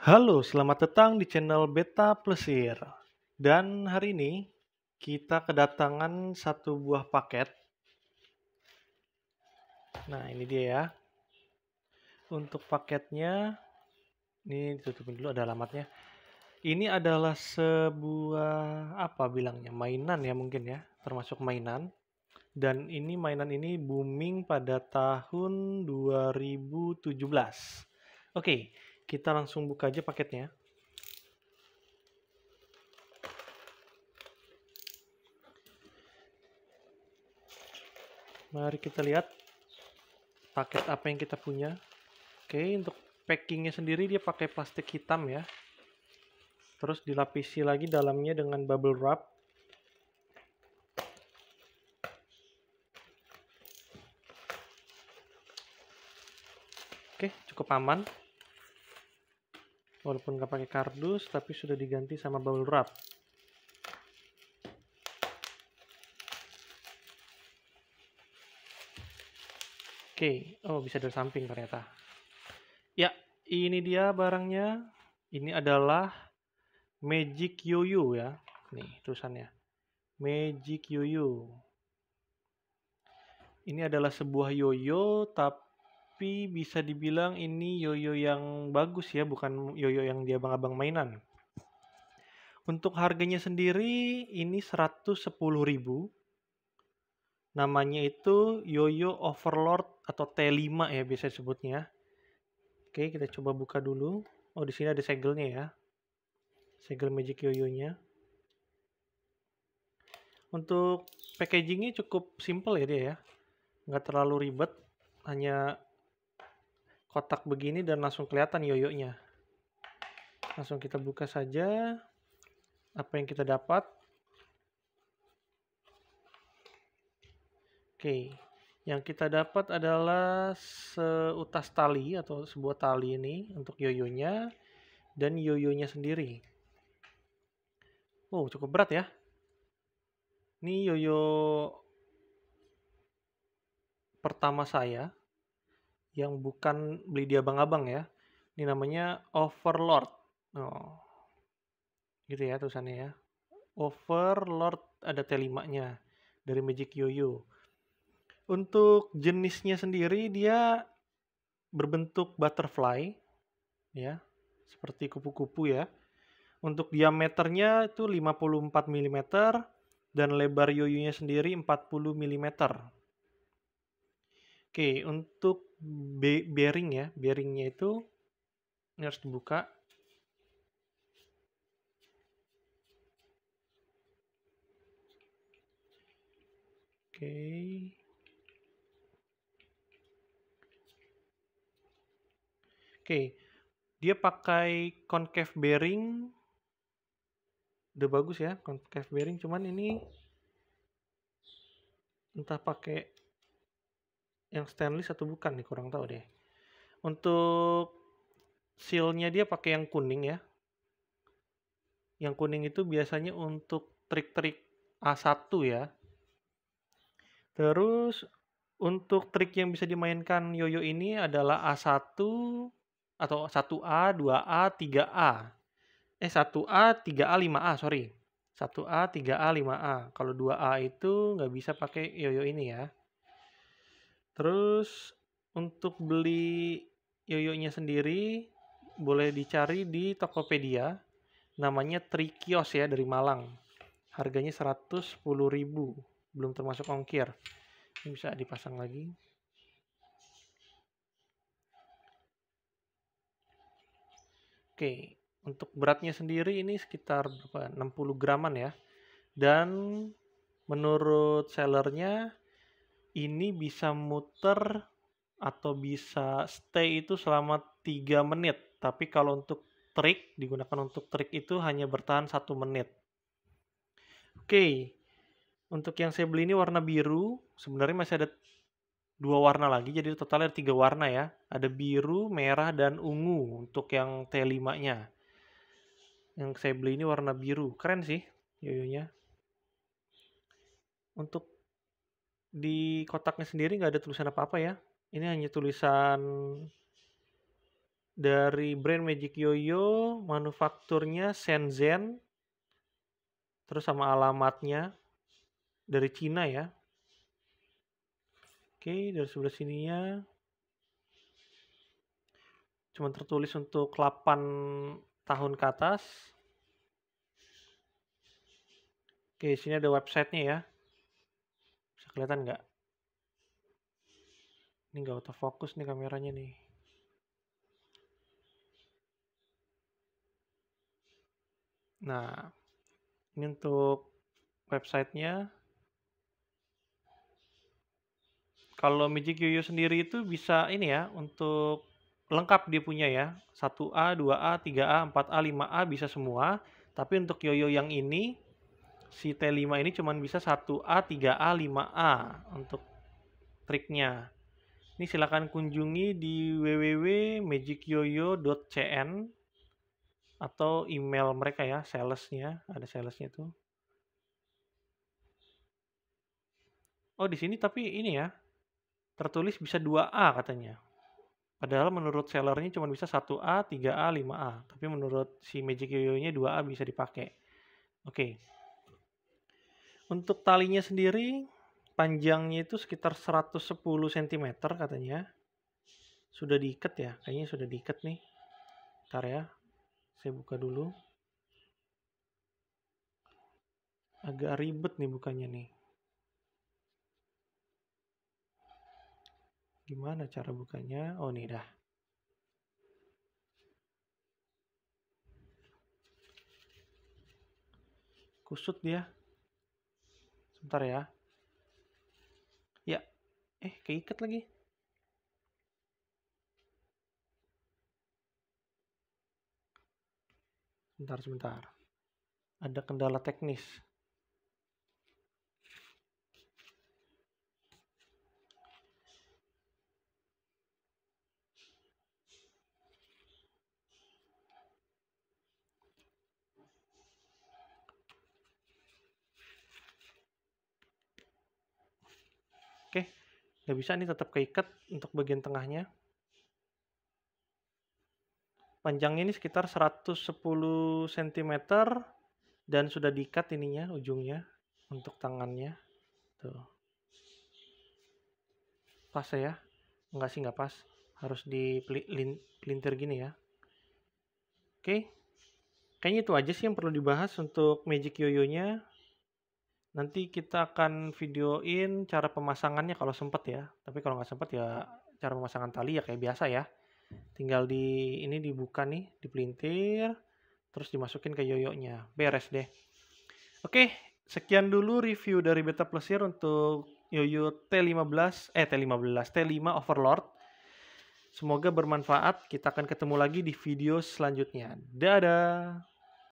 Halo, selamat datang di channel Beta Plesir. Dan hari ini kita kedatangan satu buah paket. Nah, ini dia ya. Untuk paketnya, ini ditutupin dulu ada alamatnya. Ini adalah sebuah apa bilangnya mainan ya mungkin ya, termasuk mainan. Dan ini mainan ini booming pada tahun 2017. Oke. Okay kita langsung buka aja paketnya. Mari kita lihat paket apa yang kita punya. Oke, untuk packingnya sendiri dia pakai plastik hitam ya. Terus dilapisi lagi dalamnya dengan bubble wrap. Oke, cukup aman walaupun nggak pakai kardus tapi sudah diganti sama bubble wrap Oke, okay. oh bisa dari samping ternyata. Ya, ini dia barangnya. Ini adalah Magic Yoyo ya. Nih tulisannya. Magic Yoyo. Ini adalah sebuah yoyo tapi tapi bisa dibilang ini yoyo yang bagus ya, bukan yoyo yang dia bang abang mainan. Untuk harganya sendiri ini 110.000. Namanya itu Yoyo Overlord atau T5 ya biasa sebutnya. Oke, kita coba buka dulu. Oh, di sini ada segelnya ya. Segel Magic Yoyonya. Untuk packagingnya cukup simple ya dia ya. Nggak terlalu ribet. Hanya kotak begini dan langsung kelihatan yoyonya. Langsung kita buka saja apa yang kita dapat. Oke, yang kita dapat adalah seutas tali atau sebuah tali ini untuk yoyonya dan yoyonya sendiri. Oh, cukup berat ya. Ini yoyo pertama saya yang bukan beli di abang-abang ya. Ini namanya Overlord. Oh. Gitu ya tulisannya ya. Overlord ada T5-nya dari Magic Yoyo. Untuk jenisnya sendiri dia berbentuk butterfly ya, seperti kupu-kupu ya. Untuk diameternya itu 54 mm dan lebar yoyunya sendiri 40 mm. Oke, untuk bearing ya, bearingnya itu ini harus dibuka. Oke. Oke, dia pakai concave bearing. Udah bagus ya, concave bearing. Cuman ini entah pakai yang stainless atau bukan nih kurang tahu deh untuk sealnya dia pakai yang kuning ya yang kuning itu biasanya untuk trik-trik A1 ya terus untuk trik yang bisa dimainkan yoyo ini adalah A1 atau 1A, 2A, 3A. Eh 1A, 3A, 5A, sorry. 1A, 3A, 5A. Kalau 2A itu nggak bisa pakai yoyo ini ya. Terus untuk beli yoyonya sendiri boleh dicari di Tokopedia. Namanya Trikios ya dari Malang. Harganya 110.000, belum termasuk ongkir. Ini bisa dipasang lagi. Oke, untuk beratnya sendiri ini sekitar berapa? 60 graman ya. Dan menurut sellernya ini bisa muter atau bisa stay itu selama 3 menit. Tapi kalau untuk trik, digunakan untuk trik itu hanya bertahan 1 menit. Oke, untuk yang saya beli ini warna biru, sebenarnya masih ada dua warna lagi, jadi totalnya ada tiga warna ya. Ada biru, merah, dan ungu untuk yang T5-nya. Yang saya beli ini warna biru, keren sih yoyonya. Untuk di kotaknya sendiri nggak ada tulisan apa-apa ya. Ini hanya tulisan dari brand Magic Yoyo, manufakturnya Shenzhen, terus sama alamatnya dari Cina ya. Oke, dari sebelah sininya cuma tertulis untuk 8 tahun ke atas. Oke, sini ada websitenya ya kelihatan nggak ini nggak autofocus nih kameranya nih nah ini untuk websitenya kalau Magic Yoyo sendiri itu bisa ini ya untuk lengkap dia punya ya 1A, 2A, 3A, 4A, 5A bisa semua tapi untuk Yoyo yang ini si T5 ini cuman bisa 1A, 3A, 5A untuk triknya. Ini silahkan kunjungi di www.magicyoyo.cn atau email mereka ya, salesnya, ada salesnya tuh. Oh, di sini tapi ini ya, tertulis bisa 2A katanya. Padahal menurut sellernya cuma bisa 1A, 3A, 5A. Tapi menurut si Magic Yoyo-nya 2A bisa dipakai. Oke. Okay. Untuk talinya sendiri panjangnya itu sekitar 110 cm katanya. Sudah diikat ya, kayaknya sudah diikat nih. Ntar ya, saya buka dulu. Agak ribet nih bukanya nih. Gimana cara bukanya? Oh nih dah. Kusut dia. Ntar ya. Ya. Eh, keikat lagi. Sebentar, sebentar. Ada kendala teknis. nggak bisa nih tetap keikat untuk bagian tengahnya panjangnya ini sekitar 110 cm dan sudah diikat ininya ujungnya untuk tangannya tuh pas ya enggak sih nggak pas harus di dipelintir gini ya oke kayaknya itu aja sih yang perlu dibahas untuk magic yoyonya nya Nanti kita akan videoin cara pemasangannya kalau sempat ya. Tapi kalau nggak sempat ya cara pemasangan tali ya kayak biasa ya. Tinggal di ini dibuka nih, dipelintir, terus dimasukin ke yoyoknya, Beres deh. Oke, sekian dulu review dari Beta Plusir untuk yoyo T15 eh T15, T5 Overlord. Semoga bermanfaat. Kita akan ketemu lagi di video selanjutnya. Dadah.